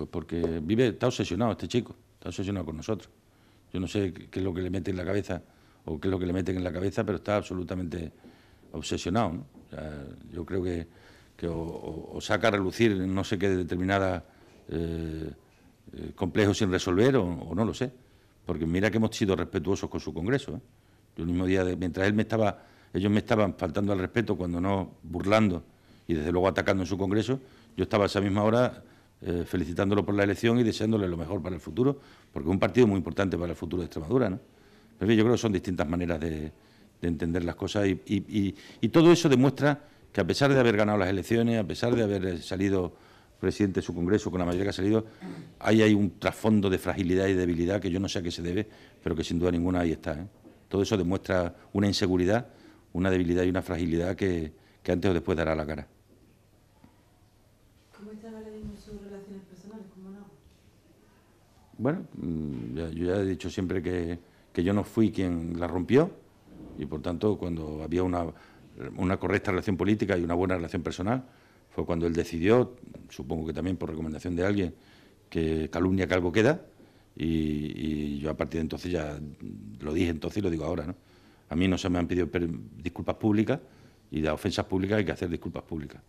Pues porque vive, está obsesionado este chico, está obsesionado con nosotros. Yo no sé qué es lo que le mete en la cabeza o qué es lo que le meten en la cabeza, pero está absolutamente obsesionado. yo creo que, que o, saca a relucir no sé qué determinada eh, eh complejo sin resolver o, no lo sé. Porque mira que hemos sido respetuosos con su congreso. ¿eh? Yo el mismo día, mientras él me estaba, ellos me estaban faltando al respeto cuando no burlando y desde luego atacando en su congreso, yo estaba a esa misma hora eh, felicitándolo por la elección y deseándole lo mejor para el futuro, porque es un partido muy importante para el futuro de Extremadura. ¿no? Pero yo creo que son distintas maneras de, entender las cosas y, todo eso demuestra que a pesar de haber ganado las elecciones, a pesar de haber eh, salido presidente de su Congreso con la mayoría que ha salido, ahí hay un trasfondo de fragilidad y debilidad que yo no sé a qué se debe, pero que sin duda ninguna ahí está. ¿eh? Todo eso demuestra una inseguridad, una debilidad y una fragilidad que antes o después dará la cara. ¿Cómo está sus relaciones personales? Bueno, mm, yo ya he dicho siempre que, que, yo no fui quien la rompió y por tanto cuando había una, una correcta relación política y una buena relación personal fue cuando él decidió, supongo que también por recomendación de alguien, que calumnia que algo queda y, y yo a partir de entonces ya lo dije entonces y lo digo ahora. ¿no? A mí no se me han pedido disculpas públicas y de ofensas públicas hay que hacer disculpas públicas.